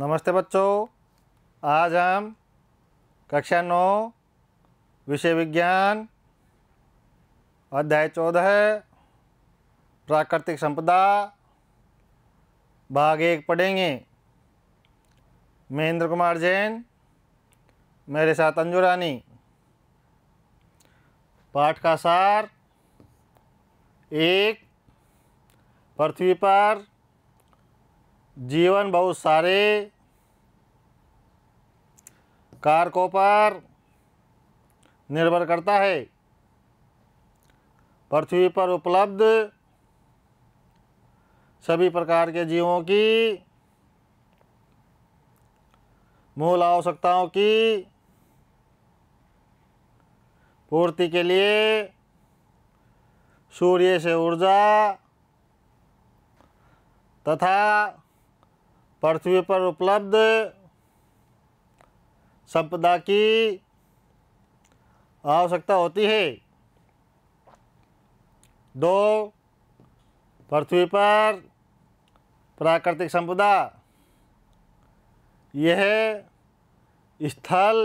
नमस्ते बच्चों आज हम कक्षा नौ विषय विज्ञान अध्याय चौदह प्राकृतिक संपदा भाग एक पढ़ेंगे महेंद्र कुमार जैन मेरे साथ अंजू रानी पाठ का सार एक पृथ्वी पर जीवन बहुत सारे कारकों पर निर्भर करता है पृथ्वी पर उपलब्ध सभी प्रकार के जीवों की मूल आवश्यकताओं की पूर्ति के लिए सूर्य से ऊर्जा तथा पृथ्वी पर उपलब्ध संपदा की आवश्यकता होती है दो पृथ्वी पर प्राकृतिक संपदा यह स्थल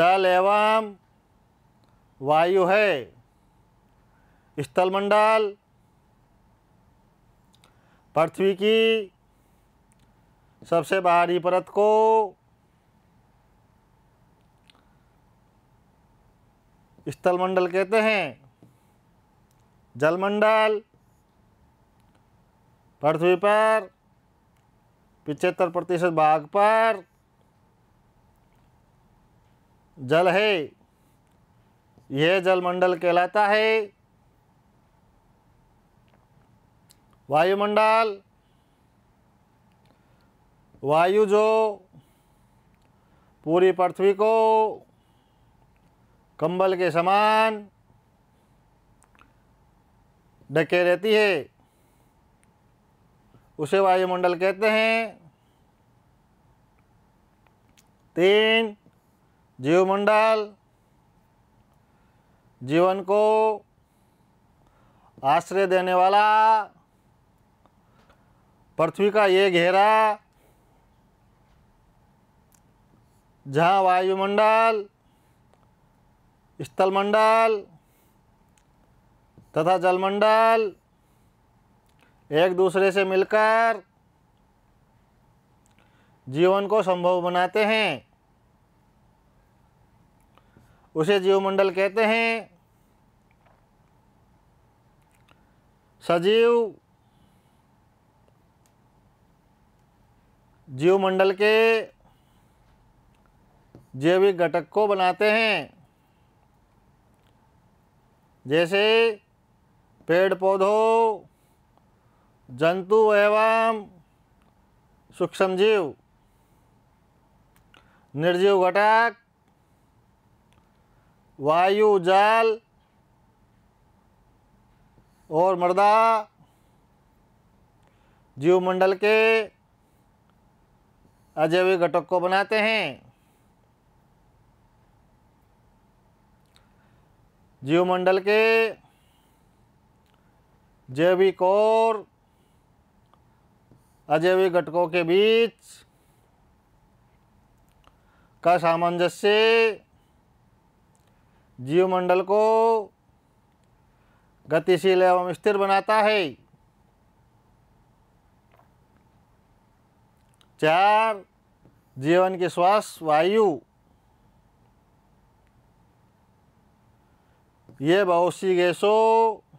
जल एवं वायु है स्थलमंडल पृथ्वी की सबसे बाहरी परत को स्थलमंडल कहते हैं जलमंडल पृथ्वी पर पिचहत्तर प्रतिशत भाग पर जल है यह जलमंडल कहलाता है वायुमंडल वायु जो पूरी पृथ्वी को कंबल के समान ढके रहती है उसे वायुमंडल कहते हैं तीन जीवमंडल जीवन को आश्रय देने वाला पृथ्वी का ये घेरा जहाँ वायुमंडल स्थलमंडल तथा जलमंडल एक दूसरे से मिलकर जीवन को संभव बनाते हैं उसे जीवमंडल कहते हैं सजीव जीवमंडल के जैविक घटक को बनाते हैं जैसे पेड़ पौधों जंतु एवं सूक्ष्म जीव निर्जीव घटक वायु जल और मृदा जीव मंडल के अजैविक घटक को बनाते हैं जीवमंडल के जैविक और अजैविक घटकों के बीच का सामंजस्य जीवमंडल को गतिशील एवं स्थिर बनाता है चार जीवन की श्वास वायु ये बहुत सी गैसों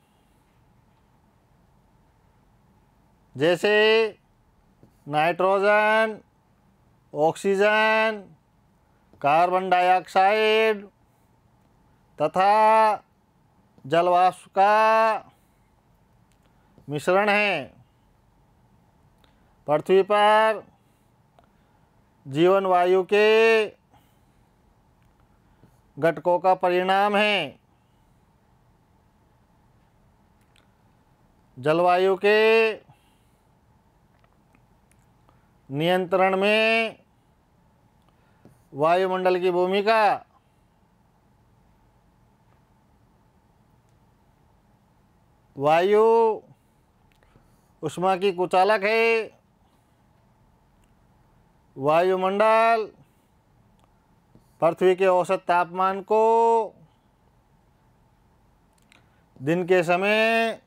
जैसे नाइट्रोजन ऑक्सीजन कार्बन डाइऑक्साइड तथा जलवाष्प का मिश्रण है पृथ्वी पर जीवन वायु के घटकों का परिणाम है जलवायु के नियंत्रण में वायुमंडल की भूमिका वायु उष्मा की कुचालक है वायुमंडल पृथ्वी के औसत तापमान को दिन के समय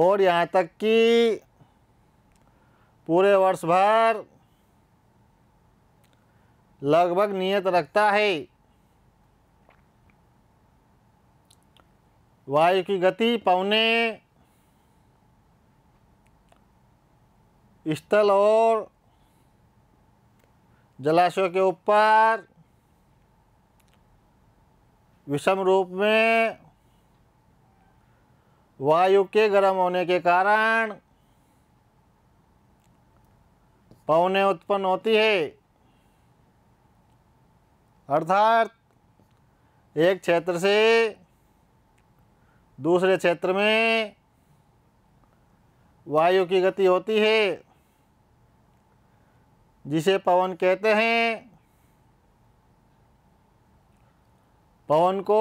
और यहाँ तक कि पूरे वर्ष भर लगभग नियत रखता है वायु की गति पौने स्थल और जलाशयों के ऊपर विषम रूप में वायु के गर्म होने के कारण पवने उत्पन्न होती है अर्थात एक क्षेत्र से दूसरे क्षेत्र में वायु की गति होती है जिसे पवन कहते हैं पवन को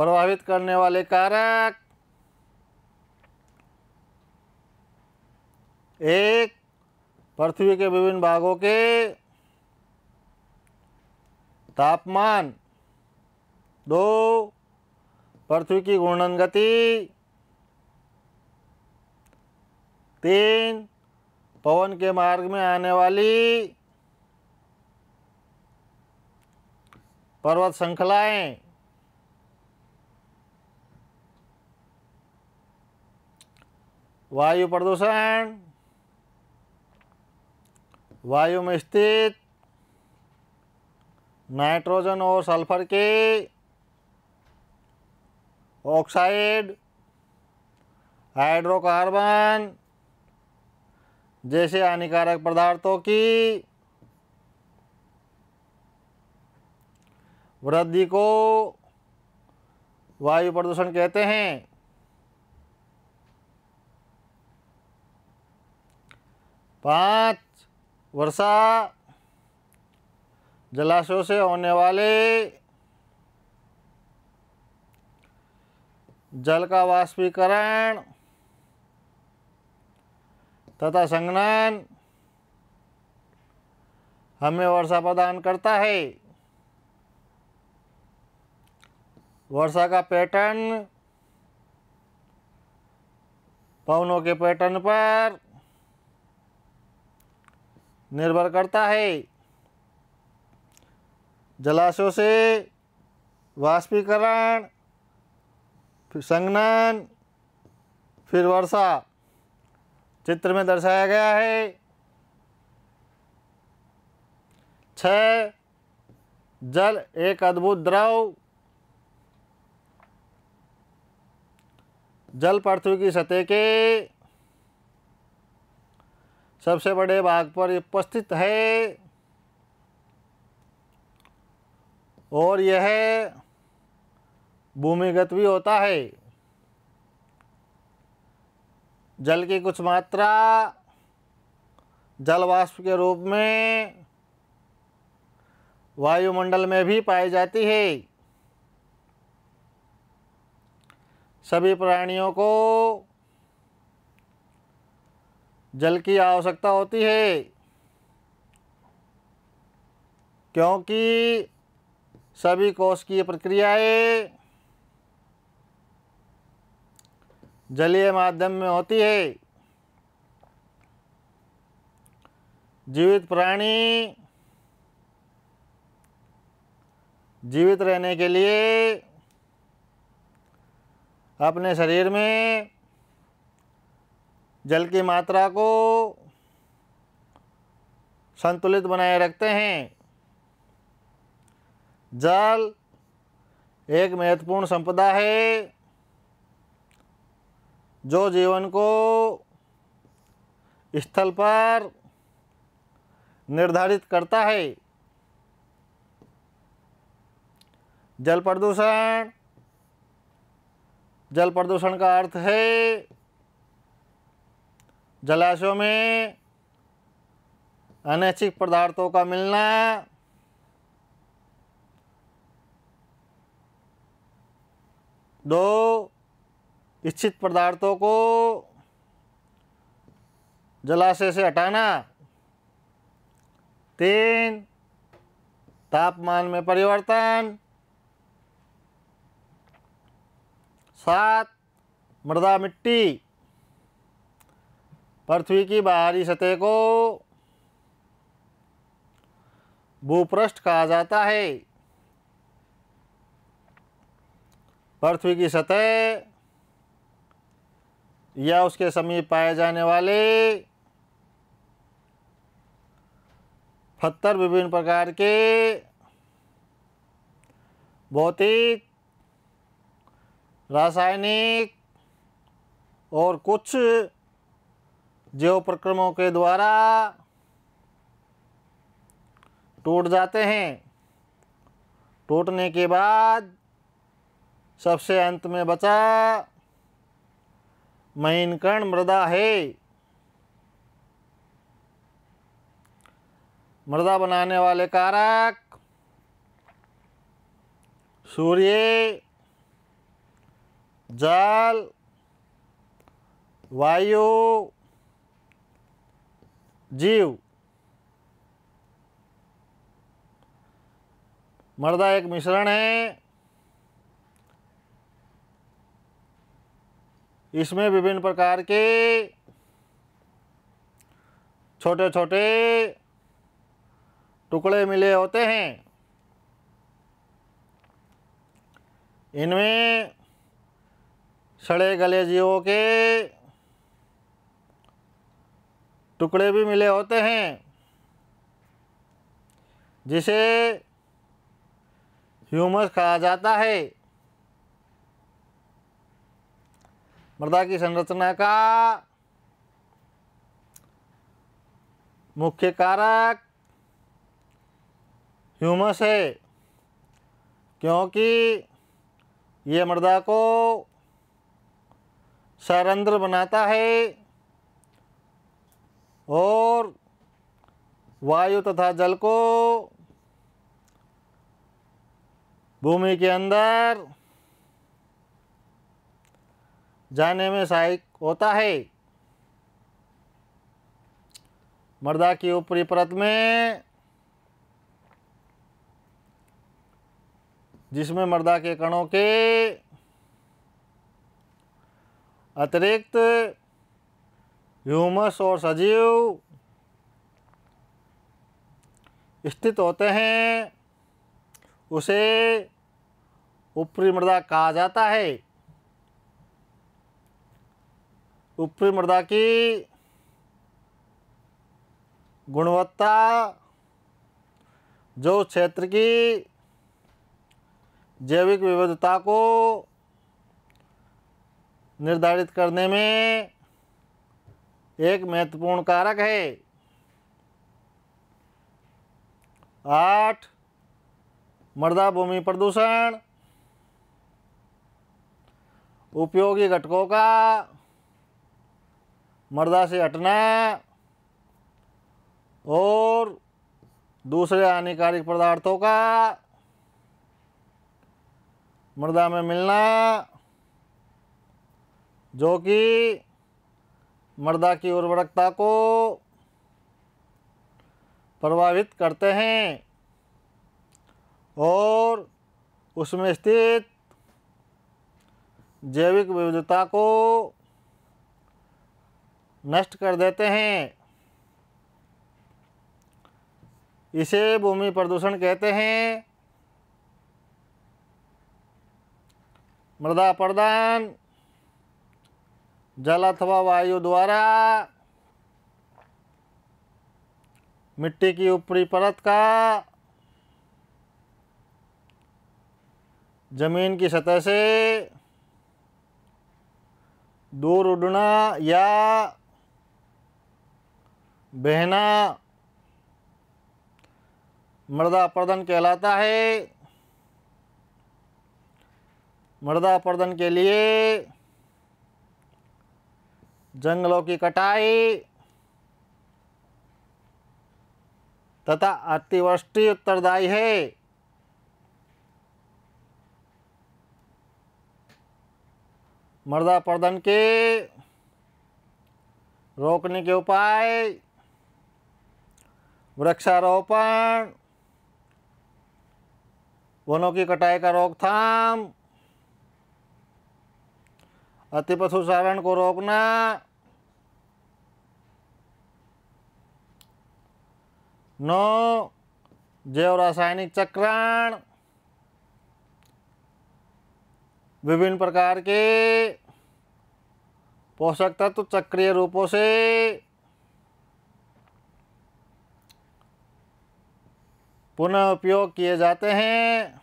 प्रभावित करने वाले कारक एक पृथ्वी के विभिन्न भागों के तापमान दो पृथ्वी की घूर्णन गति तीन पवन के मार्ग में आने वाली पर्वत श्रृंखलाएं वायु प्रदूषण वायु में स्थित नाइट्रोजन और सल्फर के ऑक्साइड हाइड्रोकार्बन जैसे हानिकारक पदार्थों की वृद्धि को वायु प्रदूषण कहते हैं पाँच वर्षा जलाशयों से होने वाले जल का वाष्पीकरण तथा संघनन हमें वर्षा प्रदान करता है वर्षा का पैटर्न पवनों के पैटर्न पर निर्भर करता है जलाशयों से वाष्पीकरण फिर संगनन फिर वर्षा चित्र में दर्शाया गया है छ जल एक अद्भुत द्रव जल पृथ्वी की सतह के सबसे बड़े भाग पर उपस्थित है और यह भूमिगत भी होता है जल की कुछ मात्रा जलवाष्प के रूप में वायुमंडल में भी पाई जाती है सभी प्राणियों को जल की आवश्यकता होती है क्योंकि सभी कोष की प्रक्रियाएं जलीय माध्यम में होती है जीवित प्राणी जीवित रहने के लिए अपने शरीर में जल की मात्रा को संतुलित बनाए रखते हैं जल एक महत्वपूर्ण संपदा है जो जीवन को स्थल पर निर्धारित करता है जल प्रदूषण जल प्रदूषण का अर्थ है जलाशयों में अनैच्छिक पदार्थों का मिलना दो इच्छित पदार्थों को जलाशय से हटाना तीन तापमान में परिवर्तन सात मृदा मिट्टी पृथ्वी की बाहरी सतह को भूपृष्ठ कहा जाता है पृथ्वी की सतह या उसके समीप पाए जाने वाले पत्थर विभिन्न प्रकार के भौतिक रासायनिक और कुछ जो उपक्रमों के द्वारा टूट जाते हैं टूटने के बाद सबसे अंत में बचा महीनकर्ण मृदा है मृदा बनाने वाले कारक सूर्य जल वायु जीव मर्दा एक मिश्रण है इसमें विभिन्न प्रकार के छोटे छोटे टुकड़े मिले होते हैं इनमें सड़े गले जीवों के टुकड़े भी मिले होते हैं जिसे ह्यूमस कहा जाता है मृदा की संरचना का मुख्य कारक ह्यूमस है क्योंकि ये मृदा को सरंध्र बनाता है और वायु तथा जल को भूमि के अंदर जाने में सहायक होता है मर्दा की ऊपरी परत में जिसमें मर्दा के कणों के अतिरिक्त ह्यूमस और सजीव स्थित होते हैं उसे ऊपरी मृदा कहा जाता है ऊपरी मृदा की गुणवत्ता जो क्षेत्र की जैविक विविधता को निर्धारित करने में एक महत्वपूर्ण कारक है आठ मृदा भूमि प्रदूषण उपयोगी घटकों का मृदा से हटना और दूसरे हानिकारिक पदार्थों का मृदा में मिलना जो कि मृदा की उर्वरकता को प्रभावित करते हैं और उसमें स्थित जैविक विविधता को नष्ट कर देते हैं इसे भूमि प्रदूषण कहते हैं मृदा प्रदान जल अथवा वायु द्वारा मिट्टी की ऊपरी परत का जमीन की सतह से दूर उड़ना या बहना मृदा अपरदन कहलाता है मृदा अपरदन के लिए जंगलों की कटाई तथा अतिवृष्टि उत्तरदायी है मृदा प्रदन के रोकने के उपाय वृक्षारोपण वनों की कटाई का रोकथाम अति पशु चारण को रोकना नौ जैव रासायनिक चक्रण विभिन्न प्रकार के पोषक तत्व तो चक्रीय रूपों से पुनः उपयोग किए जाते हैं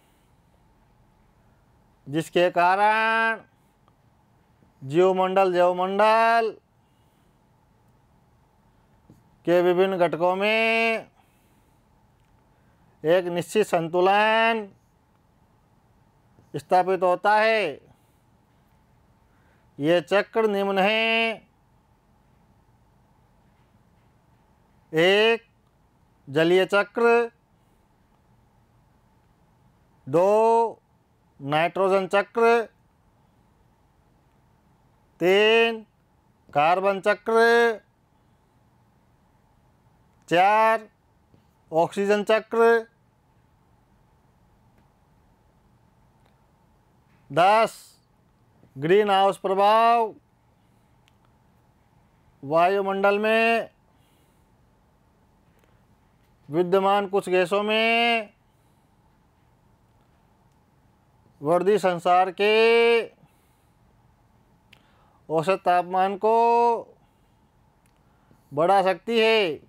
जिसके कारण जीवमंडल जैवमंडल के विभिन्न घटकों में एक निश्चित संतुलन स्थापित होता है ये चक्र निम्न है एक जलीय चक्र दो नाइट्रोजन चक्र तीन कार्बन चक्र चार ऑक्सीजन चक्र दस ग्रीन हाउस प्रभाव वायुमंडल में विद्यमान कुछ गैसों में वर्दी संसार के औसत तापमान को बढ़ा सकती है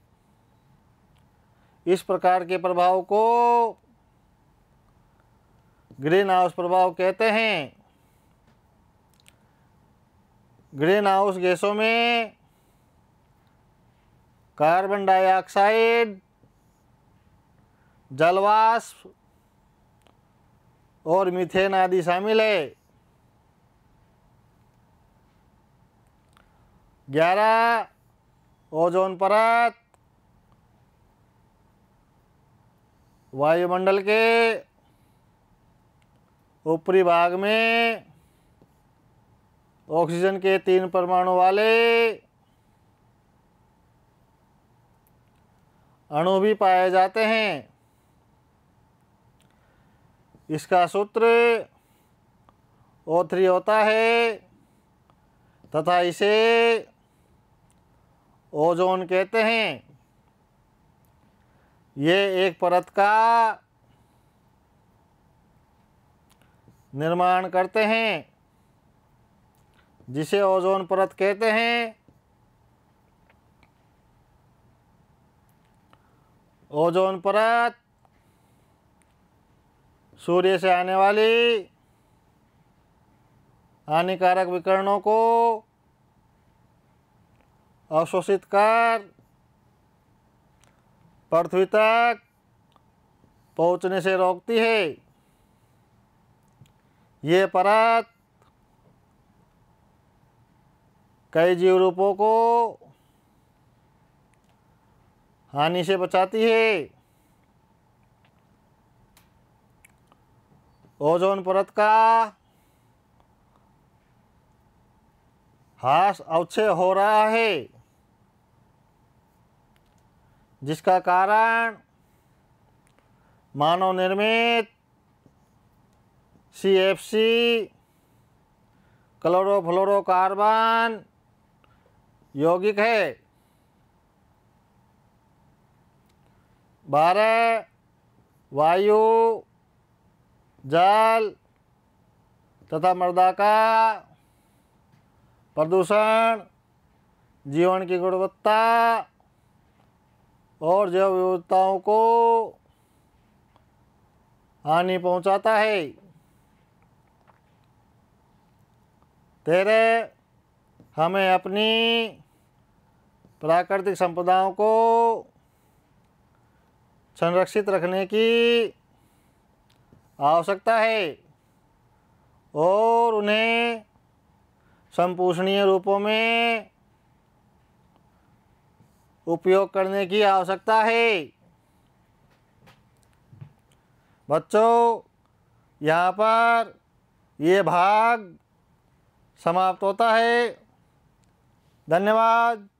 इस प्रकार के प्रभाव को ग्रीन हाउस प्रभाव कहते हैं ग्रीन हाउस गैसों में कार्बन डाइऑक्साइड जलवाष्प और मिथेन आदि शामिल है ग्यारह ओजोन परत वायुमंडल के ऊपरी भाग में ऑक्सीजन के तीन परमाणु वाले अणु भी पाए जाते हैं इसका सूत्र ओ थ्री होता है तथा इसे ओजोन कहते हैं ये एक परत का निर्माण करते हैं जिसे ओजोन परत कहते हैं ओजोन परत सूर्य से आने वाली हानिकारक विकरणों को अवशोषित कर पृथ्वी तक पहुंचने से रोकती है ये परत कई जीव रूपों को हानि से बचाती है ओजोन परत का हास अवक्षय हो रहा है जिसका कारण मानव निर्मित सी एफ सी क्लोरोफ्लोरोकार्बन यौगिक है बारह वायु जल तथा मृदा का प्रदूषण जीवन की गुणवत्ता और जैव विविधताओं को हानि पहुंचाता है तेरे हमें अपनी प्राकृतिक संपदाओं को संरक्षित रखने की आवश्यकता है और उन्हें संपूषणीय रूपों में उपयोग करने की आवश्यकता है बच्चों यहाँ पर ये भाग समाप्त होता है धन्यवाद